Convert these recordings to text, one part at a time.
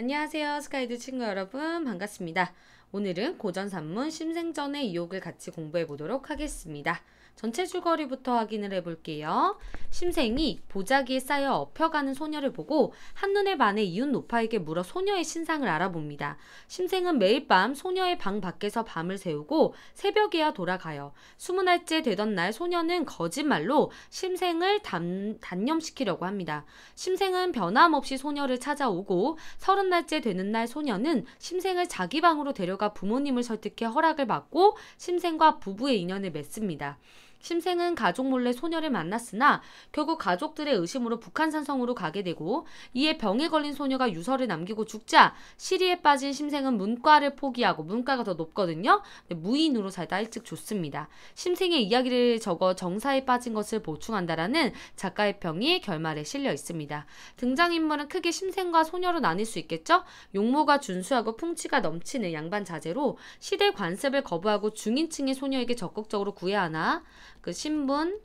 안녕하세요. 스카이드 친구 여러분. 반갑습니다. 오늘은 고전산문 심생전의 유혹을 같이 공부해 보도록 하겠습니다. 전체 줄거리부터 확인을 해볼게요. 심생이 보자기에 쌓여 엎혀가는 소녀를 보고 한눈에 반해 이웃 노파에게 물어 소녀의 신상을 알아봅니다. 심생은 매일 밤 소녀의 방 밖에서 밤을 새우고 새벽에야 돌아가요. 스무 날째 되던 날 소녀는 거짓말로 심생을 담, 단념시키려고 합니다. 심생은 변함없이 소녀를 찾아오고 서른 날째 되는 날 소녀는 심생을 자기 방으로 데려가 부모님을 설득해 허락을 받고 심생과 부부의 인연을 맺습니다. 심생은 가족 몰래 소녀를 만났으나 결국 가족들의 의심으로 북한산성으로 가게 되고 이에 병에 걸린 소녀가 유서를 남기고 죽자 시리에 빠진 심생은 문과를 포기하고 문과가 더 높거든요. 무인으로 살다 일찍 좋습니다. 심생의 이야기를 적어 정사에 빠진 것을 보충한다라는 작가의 평이 결말에 실려 있습니다. 등장인물은 크게 심생과 소녀로 나뉠 수 있겠죠? 용모가 준수하고 풍치가 넘치는 양반 자제로 시대 관습을 거부하고 중인층의 소녀에게 적극적으로 구애하나 그 신분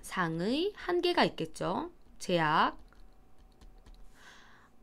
상의 한계가 있겠죠. 제약.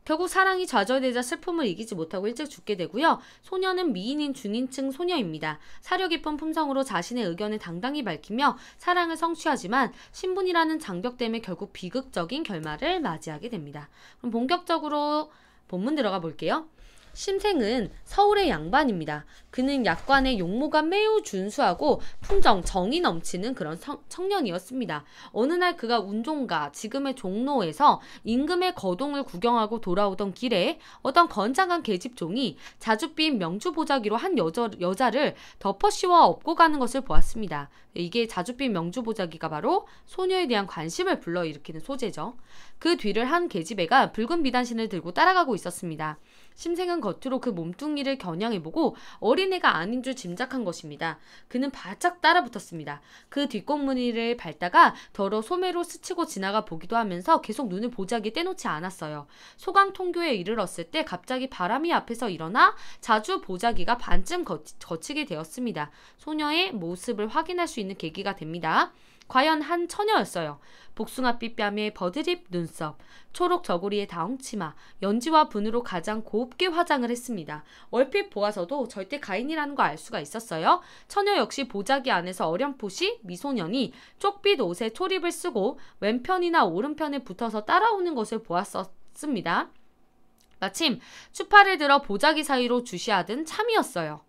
결국 사랑이 좌절되자 슬픔을 이기지 못하고 일찍 죽게 되고요. 소녀는 미인인 중인층 소녀입니다. 사려 깊은 품성으로 자신의 의견을 당당히 밝히며 사랑을 성취하지만 신분이라는 장벽 때문에 결국 비극적인 결말을 맞이하게 됩니다. 그럼 본격적으로 본문 들어가 볼게요. 심생은 서울의 양반입니다. 그는 약관의 용모가 매우 준수하고 풍정, 정이 넘치는 그런 성, 청년이었습니다. 어느 날 그가 운종가, 지금의 종로에서 임금의 거동을 구경하고 돌아오던 길에 어떤 건장한 계집종이 자줏빛 명주보자기로 한 여자, 여자를 덮어 씌워 업고 가는 것을 보았습니다. 이게 자줏빛 명주보자기가 바로 소녀에 대한 관심을 불러일으키는 소재죠. 그 뒤를 한 계집애가 붉은 비단신을 들고 따라가고 있었습니다. 심생은 겉으로 그 몸뚱이를 겨냥해보고 어린애가 아닌 줄 짐작한 것입니다. 그는 바짝 따라붙었습니다. 그뒷꽃무늬를 밟다가 더러 소매로 스치고 지나가 보기도 하면서 계속 눈을 보자기 떼놓지 않았어요. 소강 통교에 이르렀을 때 갑자기 바람이 앞에서 일어나 자주 보자기가 반쯤 거치, 거치게 되었습니다. 소녀의 모습을 확인할 수 있는 계기가 됩니다. 과연 한 처녀였어요. 복숭아빛 뺨에 버드립 눈썹, 초록 저고리에 다홍치마, 연지와 분으로 가장 곱게 화장을 했습니다. 얼핏 보아서도 절대 가인이라는 거알 수가 있었어요. 처녀 역시 보자기 안에서 어렴풋이 미소년이 쪽빛 옷에 초립을 쓰고 왼편이나 오른편에 붙어서 따라오는 것을 보았었습니다. 마침 추파를 들어 보자기 사이로 주시하던 참이었어요.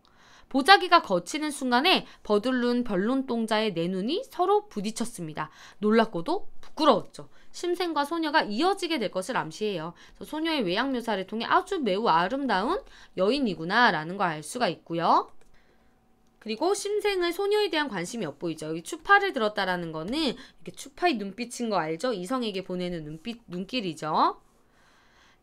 보자기가 거치는 순간에 버들룬 변론동자의 내 눈이 서로 부딪혔습니다. 놀랐고도 부끄러웠죠. 심생과 소녀가 이어지게 될 것을 암시해요. 소녀의 외양 묘사를 통해 아주 매우 아름다운 여인이구나라는 걸 알 수가 있고요. 그리고 심생은 소녀에 대한 관심이 엿보이죠. 여기 추파를 들었다라는 거는 이렇게 추파의 눈빛인 거 알죠? 이성에게 보내는 눈빛 눈길이죠.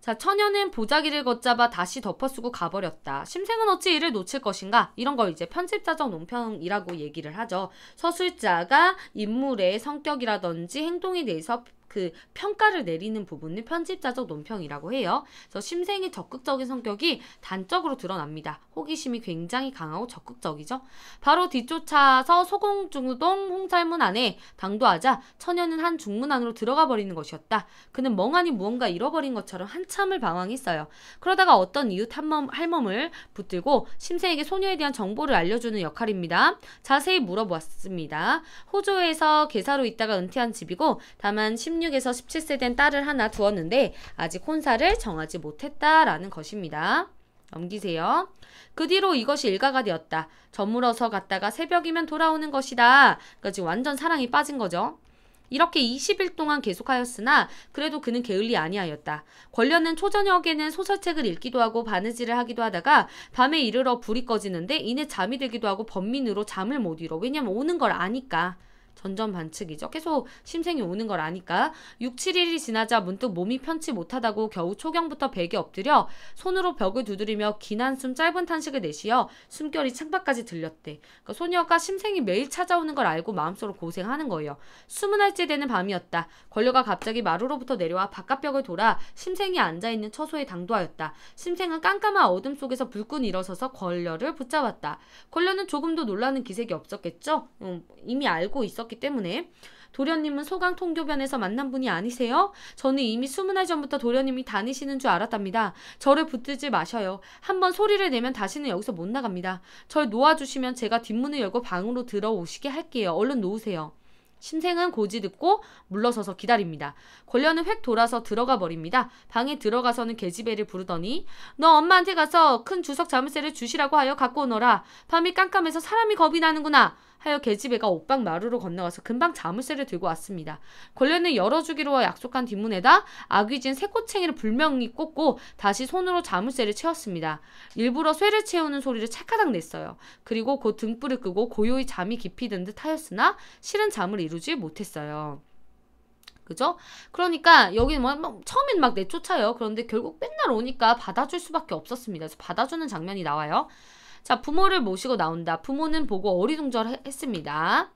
자, 처녀는 보자기를 걷잡아 다시 덮어쓰고 가버렸다. 심생은 어찌 이를 놓칠 것인가? 이런 걸 이제 편집자적 논평이라고 얘기를 하죠. 서술자가 인물의 성격이라든지 행동에 대해서 그 평가를 내리는 부분을 편집자적 논평이라고 해요. 그래서 심생의 적극적인 성격이 단적으로 드러납니다. 호기심이 굉장히 강하고 적극적이죠. 바로 뒤쫓아서 소공중동 홍살문 안에 당도하자 처녀는 한 중문 안으로 들어가 버리는 것이었다. 그는 멍하니 무언가 잃어버린 것처럼 한참을 방황했어요. 그러다가 어떤 이웃 한몸, 할멈을 붙들고 심생에게 소녀에 대한 정보를 알려주는 역할입니다. 자세히 물어보았습니다. 호조에서 계사로 있다가 은퇴한 집이고 다만 10년 16에서 17세 된 딸을 하나 두었는데 아직 혼사를 정하지 못했다라는 것입니다. 넘기세요. 그 뒤로 이것이 일가가 되었다. 저물어서 갔다가 새벽이면 돌아오는 것이다. 그러니까 지금 완전 사랑이 빠진 거죠. 이렇게 20일 동안 계속하였으나 그래도 그는 게을리 아니하였다. 권련은 초저녁에는 소설책을 읽기도 하고 바느질을 하기도 하다가 밤에 이르러 불이 꺼지는데 이내 잠이 들기도 하고 번민으로 잠을 못 이뤄. 왜냐면 오는 걸 아니까. 전전 반측이죠 계속 심생이 오는 걸 아니까 6, 7일이 지나자 문득 몸이 편치 못하다고 겨우 초경부터 베개 엎드려 손으로 벽을 두드리며 긴 한숨 짧은 탄식을 내쉬어 숨결이 창밖까지 들렸대. 그러니까 소녀가 심생이 매일 찾아오는 걸 알고 마음속으로 고생하는 거예요. 스무 할째 되는 밤이었다. 권려가 갑자기 마루로부터 내려와 바깥벽을 돌아 심생이 앉아있는 처소에 당도하였다. 심생은 깜깜한 어둠 속에서 불끈 일어서서 권려를 붙잡았다. 권려는 조금도 놀라는 기색이 없었겠죠? 음, 이미 알고 있었 없었기 때문에 도련님은 소강 통교변에서 만난 분이 아니세요? 저는 이미 스무 날 전부터 도련님이 다니시는 줄 알았답니다. 저를 붙들지 마셔요. 한번 소리를 내면 다시는 여기서 못 나갑니다. 절 놓아주시면 제가 뒷문을 열고 방으로 들어오시게 할게요. 얼른 놓으세요. 신생은 고지 듣고 물러서서 기다립니다. 권련은 획 돌아서 들어가 버립니다. 방에 들어가서는 계집애를 부르더니 너 엄마한테 가서 큰 주석 자물쇠를 주시라고 하여 갖고 오너라. 밤이 깜깜해서 사람이 겁이 나는구나. 하여 계집애가 옷방 마루로 건너가서 금방 자물쇠를 들고 왔습니다. 권련은 열어주기로 약속한 뒷문에다 아귀진 새꼬챙이를 불명이 꽂고 다시 손으로 자물쇠를 채웠습니다. 일부러 쇠를 채우는 소리를 착하닥 냈어요. 그리고 곧 등불을 끄고 고요히 잠이 깊이든듯 하였으나 실은 잠을 이루지 못했어요. 그죠? 그러니까 여기 뭐, 뭐 처음엔 막 내쫓아요. 그런데 결국 맨날 오니까 받아줄 수밖에 없었습니다. 그래서 받아주는 장면이 나와요. 자, 부모를 모시고 나온다. 부모는 보고 어리둥절했습니다.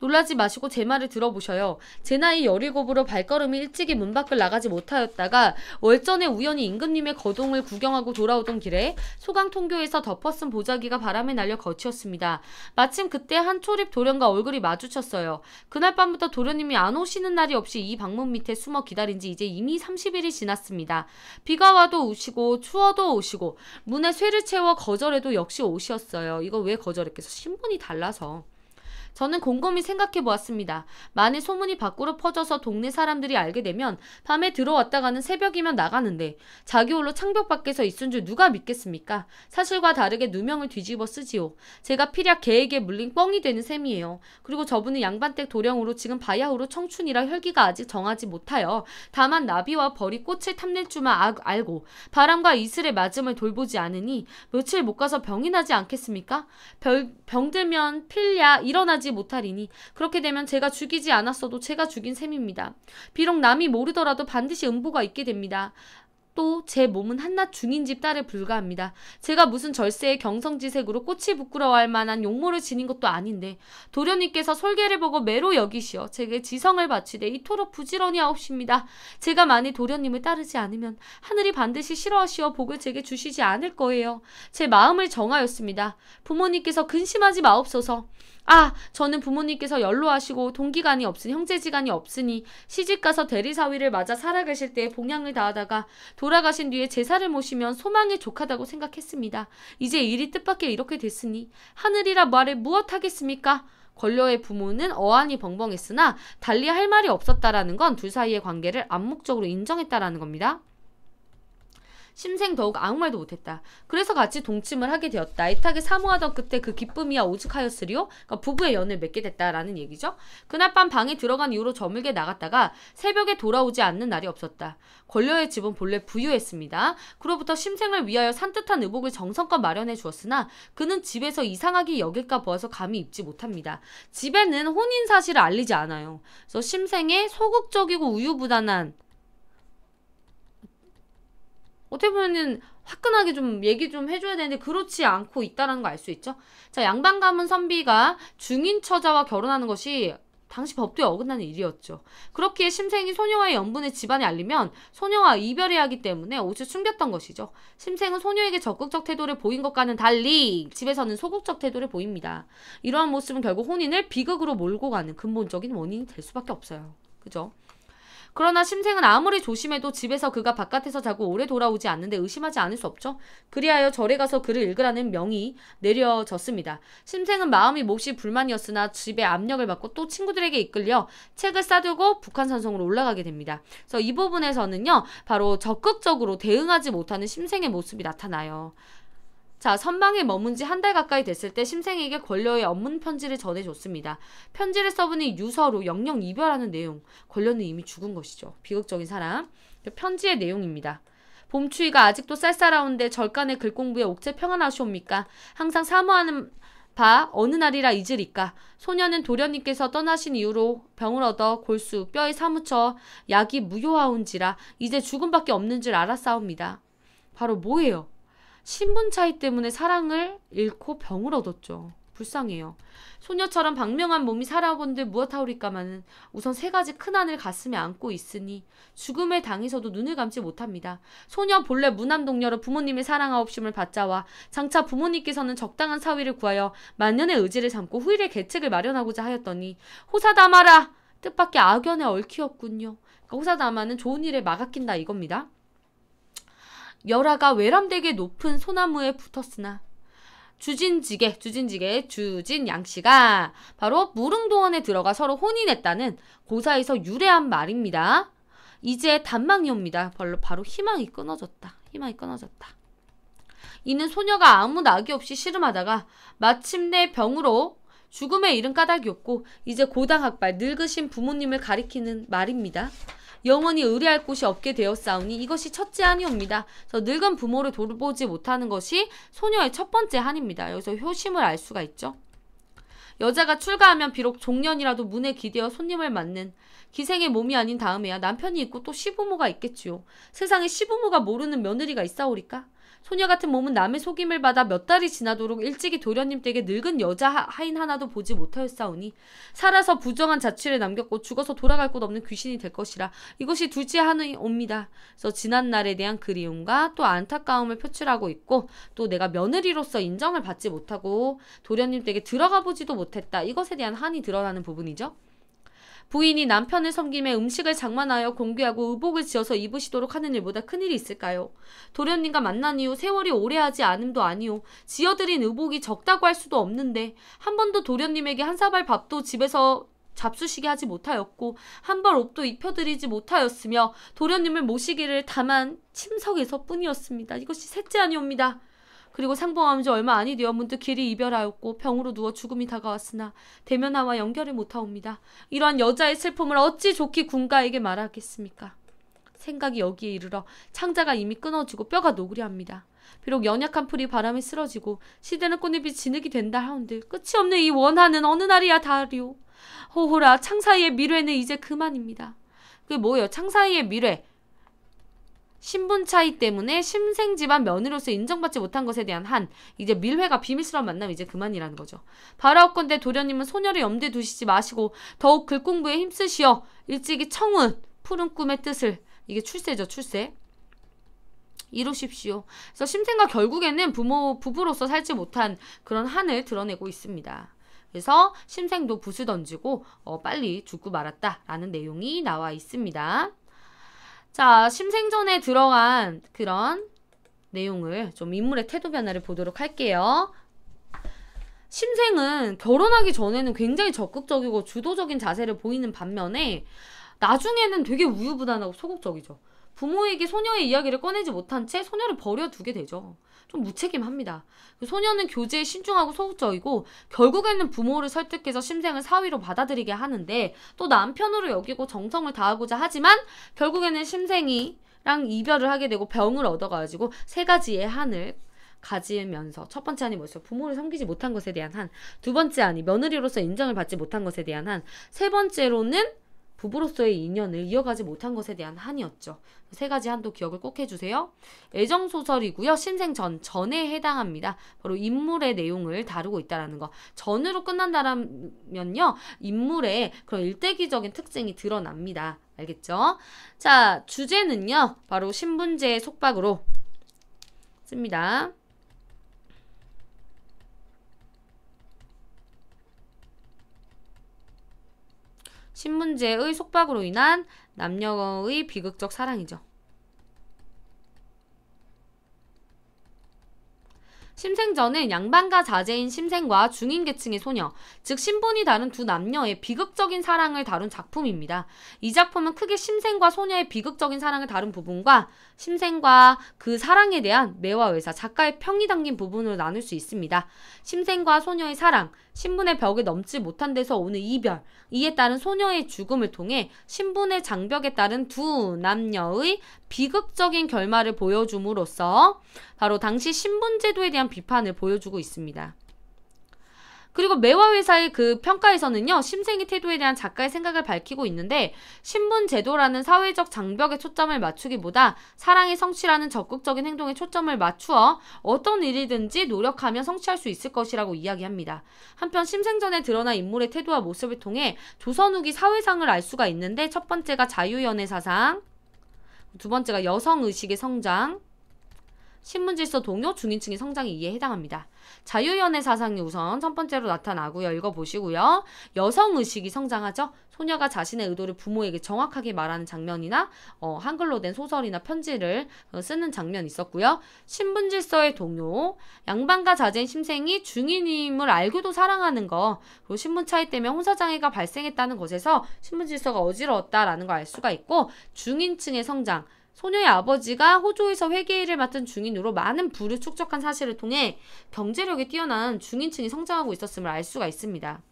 놀라지 마시고 제 말을 들어보셔요. 제 나이 17으로 발걸음이 일찍이 문 밖을 나가지 못하였다가 월전에 우연히 임금님의 거동을 구경하고 돌아오던 길에 소강 통교에서 덮어쓴 보자기가 바람에 날려 거치었습니다. 마침 그때 한 초립 도련과 얼굴이 마주쳤어요. 그날 밤부터 도련님이 안 오시는 날이 없이 이 방문 밑에 숨어 기다린 지 이제 이미 30일이 지났습니다. 비가 와도 오시고 추워도 오시고 문에 쇠를 채워 거절해도 역시 오시었어요. 이거 왜 거절했겠어? 신분이 달라서. 저는 곰곰이 생각해 보았습니다. 만일 소문이 밖으로 퍼져서 동네 사람들이 알게 되면 밤에 들어왔다가는 새벽이면 나가는데 자기 홀로 창벽 밖에서 있은 줄 누가 믿겠습니까? 사실과 다르게 누명을 뒤집어 쓰지요. 제가 피약 개에게 물린 뻥이 되는 셈이에요. 그리고 저분은 양반댁 도령으로 지금 바야흐로 청춘이라 혈기가 아직 정하지 못하여 다만 나비와 벌이 꽃을 탐낼 줄만 아, 알고 바람과 이슬의 맞음을 돌보지 않으니 며칠 못 가서 병이 나지 않겠습니까? 병, 병들면 필야 일어나지 알지 못하리니 그렇게 되면 제가 죽이지 않았어도 제가 죽인 셈입니다. 비록 남이 모르더라도 반드시 음보가 있게 됩니다. 또제 몸은 한낱 중인집 딸에 불과합니다. 제가 무슨 절세의 경성지색으로 꽃이 부끄러워할 만한 용모를 지닌 것도 아닌데 도련님께서 솔개를 보고 매로 여기시어 제게 지성을 바치되 이토록 부지런히 하옵십니다. 제가 만일 도련님을 따르지 않으면 하늘이 반드시 싫어하시어 복을 제게 주시지 않을 거예요. 제 마음을 정하였습니다. 부모님께서 근심하지 마옵소서. 아, 저는 부모님께서 연로하시고 동기간이 없으니 형제지간이 없으니 시집가서 대리사위를 맞아 살아가실 때에 봉양을 다하다가 도 돌아가신 뒤에 제사를 모시면 소망에 족하다고 생각했습니다. 이제 일이 뜻밖의 이렇게 됐으니 하늘이라 말해 무엇하겠습니까? 권려의 부모는 어안이 벙벙했으나 달리 할 말이 없었다라는 건 둘 사이의 관계를 암묵적으로 인정했다라는 겁니다. 심생 더욱 아무 말도 못했다. 그래서 같이 동침을 하게 되었다. 애타게 사모하던 끝에 그 기쁨이야 오죽하였으리요 그러니까 부부의 연을 맺게 됐다라는 얘기죠. 그날 밤 방에 들어간 이후로 저물게 나갔다가 새벽에 돌아오지 않는 날이 없었다. 권려의 집은 본래 부유했습니다. 그로부터 심생을 위하여 산뜻한 의복을 정성껏 마련해 주었으나 그는 집에서 이상하게 여길까 보아서 감히 입지 못합니다. 집에는 혼인 사실을 알리지 않아요. 그래서 심생의 소극적이고 우유부단한 어떻게 보면은 화끈하게 좀 얘기 좀 해줘야 되는데 그렇지 않고 있다라는 거 알 수 있죠. 자 양반 가문 선비가 중인 처자와 결혼하는 것이 당시 법도에 어긋나는 일이었죠. 그렇기에 심생이 소녀와의 연분을 집안에 알리면 소녀와 이별해야 하기 때문에 옷을 숨겼던 것이죠. 심생은 소녀에게 적극적 태도를 보인 것과는 달리 집에서는 소극적 태도를 보입니다. 이러한 모습은 결국 혼인을 비극으로 몰고 가는 근본적인 원인이 될 수밖에 없어요. 그죠? 그러나 심생은 아무리 조심해도 집에서 그가 바깥에서 자고 오래 돌아오지 않는데 의심하지 않을 수 없죠. 그리하여 절에 가서 글을 읽으라는 명이 내려졌습니다. 심생은 마음이 몹시 불만이었으나 집에 압력을 받고 또 친구들에게 이끌려 책을 싸두고 북한 산성으로 올라가게 됩니다. 그래서 이 부분에서는요. 바로 적극적으로 대응하지 못하는 심생의 모습이 나타나요. 자, 선방에 머문 지 한 달 가까이 됐을 때 심생에게 권려의 업문 편지를 전해줬습니다. 편지를 써보니 유서로 영영 이별하는 내용. 권려는 이미 죽은 것이죠. 비극적인 사람. 그 편지의 내용입니다. 봄추위가 아직도 쌀쌀하운데 절간의 글공부에 옥체 평안하시옵니까? 항상 사모하는 바 어느 날이라 잊으리까 소녀는 도련님께서 떠나신 이후로 병을 얻어 골수 뼈에 사무쳐 약이 무효하온지라 이제 죽음밖에 없는 줄 알았사옵니다. 바로 뭐예요? 신분 차이 때문에 사랑을 잃고 병을 얻었죠. 불쌍해요. 소녀처럼 박명한 몸이 살아본들 무엇하오리까마는 우선 세 가지 큰 안을 가슴에 안고 있으니 죽음의 당에서도 눈을 감지 못합니다. 소녀 본래 무난 동녀로 부모님의 사랑하옵심을 받자와 장차 부모님께서는 적당한 사위를 구하여 만년의 의지를 삼고 후일의 계책을 마련하고자 하였더니 호사다마라 뜻밖의 악연에 얽히었군요. 그러니까 호사다마는 좋은 일에 막아낀다 이겁니다. 열화가 외람되게 높은 소나무에 붙었으나 주진지게, 주진지게, 주진양씨가 바로 무릉도원에 들어가 서로 혼인했다는 고사에서 유래한 말입니다. 이제 단망이 옵니다. 바로, 바로 희망이 끊어졌다. 희망이 끊어졌다. 이는 소녀가 아무 낙이 없이 씨름하다가 마침내 병으로 죽음에 이른 까닭이 없고 이제 고당학발 늙으신 부모님을 가리키는 말입니다. 영원히 의뢰할 곳이 없게 되었사오니 이것이 첫째 한이옵니다. 저 늙은 부모를 돌보지 못하는 것이 소녀의 첫 번째 한입니다. 여기서 효심을 알 수가 있죠. 여자가 출가하면 비록 종년이라도 문에 기대어 손님을 맞는 기생의 몸이 아닌 다음에야 남편이 있고 또 시부모가 있겠지요. 세상에 시부모가 모르는 며느리가 있사오리까? 소녀 같은 몸은 남의 속임을 받아 몇 달이 지나도록 일찍이 도련님 댁에 늙은 여자 하인 하나도 보지 못하였사오니 살아서 부정한 자취를 남겼고 죽어서 돌아갈 곳 없는 귀신이 될 것이라 이것이 둘째 하이 옵니다. 그래서 지난 날에 대한 그리움과 또 안타까움을 표출하고 있고 또 내가 며느리로서 인정을 받지 못하고 도련님 댁에 들어가 보지도 못했다. 이것에 대한 한이 드러나는 부분이죠. 부인이 남편을 섬김에 음식을 장만하여 공개하고 의복을 지어서 입으시도록 하는 일보다 큰일이 있을까요? 도련님과 만난 이후 세월이 오래하지 않음도 아니오 지어드린 의복이 적다고 할 수도 없는데 한 번도 도련님에게 한 사발 밥도 집에서 잡수시게 하지 못하였고 한 벌 옷도 입혀드리지 못하였으며 도련님을 모시기를 다만 침석에서 뿐이었습니다. 이것이 셋째 아니옵니다. 그리고 상봉한 지 얼마 아니 되어 문득 길이 이별하였고 병으로 누워 죽음이 다가왔으나 대면하와 연결을 못하옵니다. 이러한 여자의 슬픔을 어찌 좋게 군가에게 말하겠습니까? 생각이 여기에 이르러 창자가 이미 끊어지고 뼈가 노구려 합니다. 비록 연약한 풀이 바람에 쓰러지고 시대는 꽃잎이 진흙이 된다 하운들 끝이 없는 이원하는 어느 날이야 다리오. 호호라 창사의 미래는 이제 그만입니다. 그 뭐예요? 창사의 미래. 신분 차이 때문에 심생 집안 며느로서 인정받지 못한 것에 대한 한 이제 밀회가 비밀스러운 만남 이제 그만이라는 거죠. 바라옵건대 도련님은 소녀를 염두에 두시지 마시고 더욱 글공부에 힘쓰시어 일찍이 청운 푸른 꿈의 뜻을 이게 출세죠 출세 이루십시오. 그래서 심생과 결국에는 부모 부부로서 살지 못한 그런 한을 드러내고 있습니다. 그래서 심생도 부수 던지고 어, 빨리 죽고 말았다라는 내용이 나와 있습니다. 자, 심생전에 들어간 그런 내용을 좀 인물의 태도 변화를 보도록 할게요. 심생은 결혼하기 전에는 굉장히 적극적이고 주도적인 자세를 보이는 반면에 나중에는 되게 우유부단하고 소극적이죠. 부모에게 소녀의 이야기를 꺼내지 못한 채 소녀를 버려두게 되죠. 좀 무책임합니다. 그 소녀는 교제에 신중하고 소극적이고 결국에는 부모를 설득해서 심생을 사위로 받아들이게 하는데 또 남편으로 여기고 정성을 다하고자 하지만 결국에는 심생이 랑 이별을 하게 되고 병을 얻어가지고 세 가지의 한을 가지면서 첫 번째 한이 뭐였 부모를 섬기지 못한 것에 대한 한. 두 번째 한이 며느리로서 인정을 받지 못한 것에 대한 한. 세 번째로는 부부로서의 인연을 이어가지 못한 것에 대한 한이었죠. 세 가지 한도 기억을 꼭 해주세요. 애정소설이고요. 신생전, 전에 해당합니다. 바로 인물의 내용을 다루고 있다는 거. 전으로 끝난다면요 인물의 그런 일대기적인 특징이 드러납니다. 알겠죠? 자, 주제는요. 바로 신분제의 속박으로 씁니다. 신문제의 속박으로 인한 남녀의 비극적 사랑이죠. 심생전은 양반과 자제인 심생과 중인계층의 소녀, 즉 신분이 다른 두 남녀의 비극적인 사랑을 다룬 작품입니다. 이 작품은 크게 심생과 소녀의 비극적인 사랑을 다룬 부분과 심생과 그 사랑에 대한 매화 외사 작가의 평이 담긴 부분으로 나눌 수 있습니다. 심생과 소녀의 사랑, 신분의 벽을 넘지 못한 데서 오는 이별, 이에 따른 소녀의 죽음을 통해 신분의 장벽에 따른 두 남녀의 비극적인 결말을 보여줌으로써 바로 당시 신분제도에 대한 비판을 보여주고 있습니다. 그리고 매화회사의 그 평가에서는요, 심생의 태도에 대한 작가의 생각을 밝히고 있는데, 신분제도라는 사회적 장벽에 초점을 맞추기보다 사랑의 성취라는 적극적인 행동에 초점을 맞추어 어떤 일이든지 노력하면 성취할 수 있을 것이라고 이야기합니다. 한편 심생전에 드러난 인물의 태도와 모습을 통해 조선 후기 사회상을 알 수가 있는데, 첫 번째가 자유연애 사상, 두 번째가 여성 의식의 성장. 신문질서 동료 중인층의 성장이 이에 해당합니다. 자유연애 사상이 우선 첫 번째로 나타나고요. 읽어보시고요. 여성의식이 성장하죠. 소녀가 자신의 의도를 부모에게 정확하게 말하는 장면이나 어, 한글로 된 소설이나 편지를 어, 쓰는 장면이 있었고요. 신분질서의 동요, 양반과 자제인 심생이 중인임을 알고도 사랑하는 거, 그리고 신분 차이 때문에 혼사장애가 발생했다는 것에서 신분질서가 어지러웠다라는 걸 알 수가 있고 중인층의 성장, 소녀의 아버지가 호주에서 회계일을 맡은 중인으로 많은 부를 축적한 사실을 통해 경제력이 뛰어난 중인층이 성장하고 있었음을 알 수가 있습니다.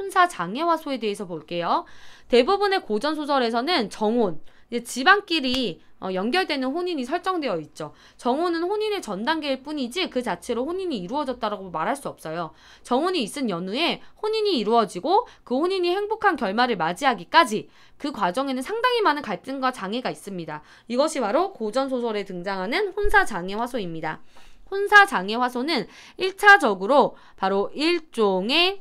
혼사 장애와소에 대해서 볼게요. 대부분의 고전 소설에서는 정혼, 집안끼리 어, 연결되는 혼인이 설정되어 있죠. 정혼은 혼인의 전 단계일 뿐이지 그 자체로 혼인이 이루어졌다고 말할 수 없어요. 정혼이 있은 연후에 혼인이 이루어지고 그 혼인이 행복한 결말을 맞이하기까지 그 과정에는 상당히 많은 갈등과 장애가 있습니다. 이것이 바로 고전 소설에 등장하는 혼사 장애 화소입니다. 혼사 장애 화소는 1차적으로 바로 일종의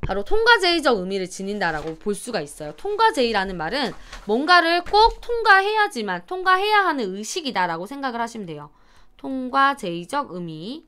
바로 통과제의적 의미를 지닌다라고 볼 수가 있어요. 통과제의라는 말은 뭔가를 꼭 통과해야지만 통과해야 하는 의식이다라고 생각을 하시면 돼요. 통과제의적 의미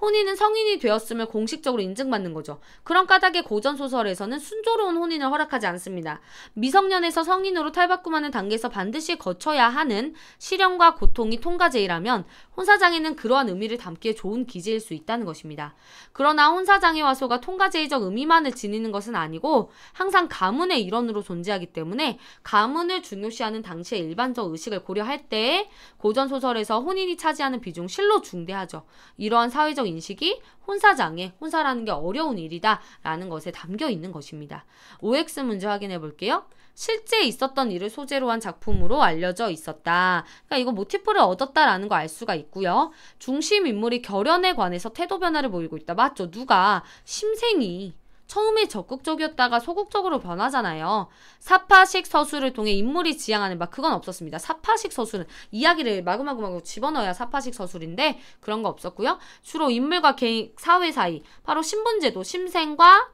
혼인은 성인이 되었음을 공식적으로 인증받는 거죠. 그런 까닭에 고전 소설에서는 순조로운 혼인을 허락하지 않습니다. 미성년에서 성인으로 탈바꿈하는 단계에서 반드시 거쳐야 하는 시련과 고통이 통과제이라면 혼사장애는 그러한 의미를 담기에 좋은 기제일 수 있다는 것입니다. 그러나 혼사장애 와소가 통과제의적 의미만을 지니는 것은 아니고 항상 가문의 일원으로 존재하기 때문에 가문을 중요시하는 당시의 일반적 의식을 고려할 때에 고전 소설에서 혼인이 차지하는 비중 실로 중대하죠. 이러한 사회적 인식이 혼사장애, 혼사라는 게 어려운 일이다 라는 것에 담겨 있는 것입니다. OX 문제 확인해 볼게요. 실제 있었던 일을 소재로 한 작품으로 알려져 있었다. 그러니까 이거 모티프를 얻었다라는 거 알 수가 있고요. 중심 인물이 결연에 관해서 태도 변화를 보이고 있다. 맞죠? 누가? 심생이. 처음에 적극적이었다가 소극적으로 변하잖아요. 사파식 서술을 통해 인물이 지향하는 막 그건 없었습니다. 사파식 서술은 이야기를 마구마구마구 집어넣어야 사파식 서술인데 그런 거 없었고요. 주로 인물과 개인, 사회 사이, 바로 신분제도, 심생과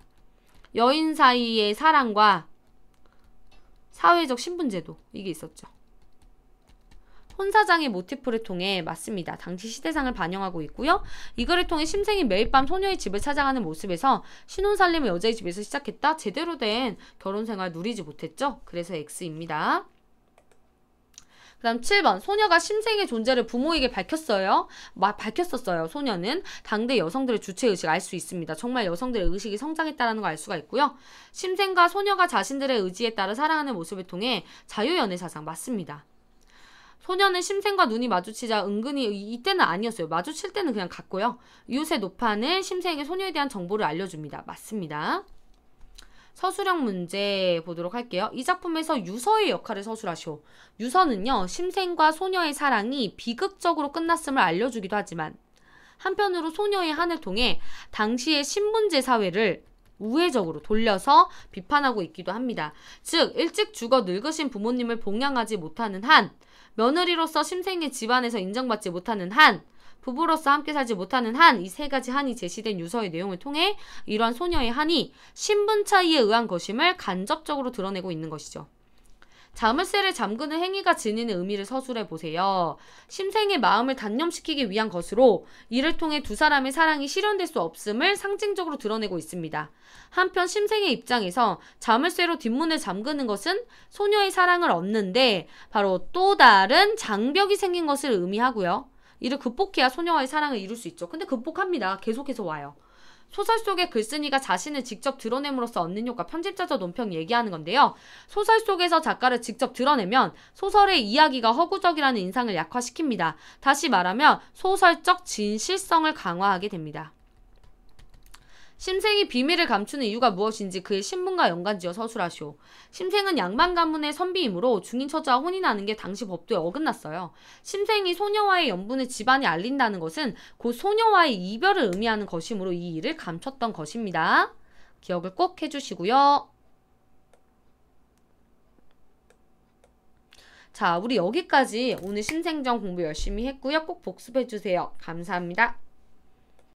여인 사이의 사랑과 사회적 신분제도 이게 있었죠. 혼사장의 모티프를 통해 맞습니다. 당시 시대상을 반영하고 있고요. 이거를 통해 심생이 매일 밤 소녀의 집을 찾아가는 모습에서 신혼살림을 여자의 집에서 시작했다. 제대로 된 결혼생활 누리지 못했죠. 그래서 X입니다. 그 다음 7번 소녀가 심생의 존재를 부모에게 밝혔어요. 마, 밝혔었어요. 소녀는 당대 여성들의 주체의식 알 수 있습니다. 정말 여성들의 의식이 성장했다는 걸 알 수가 있고요. 심생과 소녀가 자신들의 의지에 따라 사랑하는 모습을 통해 자유연애 사상 맞습니다. 소녀는 심생과 눈이 마주치자 은근히 이때는 아니었어요. 마주칠 때는 그냥 갔고요 이웃의 노파는 심생에게 소녀에 대한 정보를 알려줍니다. 맞습니다. 서술형 문제 보도록 할게요. 이 작품에서 유서의 역할을 서술하시오. 유서는요. 심생과 소녀의 사랑이 비극적으로 끝났음을 알려주기도 하지만 한편으로 소녀의 한을 통해 당시의 신분제 사회를 우회적으로 돌려서 비판하고 있기도 합니다. 즉 일찍 죽어 늙으신 부모님을 봉양하지 못하는 한 며느리로서 심생의 집안에서 인정받지 못하는 한 부부로서 함께 살지 못하는 한 이 세 가지 한이 제시된 유서의 내용을 통해 이러한 소녀의 한이 신분 차이에 의한 것임을 간접적으로 드러내고 있는 것이죠. 자물쇠를 잠그는 행위가 지니는 의미를 서술해 보세요. 심생의 마음을 단념시키기 위한 것으로 이를 통해 두 사람의 사랑이 실현될 수 없음을 상징적으로 드러내고 있습니다. 한편 심생의 입장에서 자물쇠로 뒷문을 잠그는 것은 소녀의 사랑을 얻는데 바로 또 다른 장벽이 생긴 것을 의미하고요. 이를 극복해야 소녀와의 사랑을 이룰 수 있죠. 근데 극복합니다. 계속해서 와요. 소설 속의 글쓴이가 자신을 직접 드러냄으로써 얻는 효과 편집자적 논평 얘기하는 건데요. 소설 속에서 작가를 직접 드러내면 소설의 이야기가 허구적이라는 인상을 약화시킵니다. 다시 말하면 소설적 진실성을 강화하게 됩니다. 심생이 비밀을 감추는 이유가 무엇인지 그의 신분과 연관지어 서술하시오. 심생은 양반 가문의 선비이므로 중인 처자와 혼인하는 게 당시 법도에 어긋났어요. 심생이 소녀와의 연분을 집안에 알린다는 것은 곧 소녀와의 이별을 의미하는 것이므로 이 일을 감췄던 것입니다. 기억을 꼭 해주시고요. 자, 우리 여기까지 오늘 신생전 공부 열심히 했고요. 꼭 복습해주세요. 감사합니다.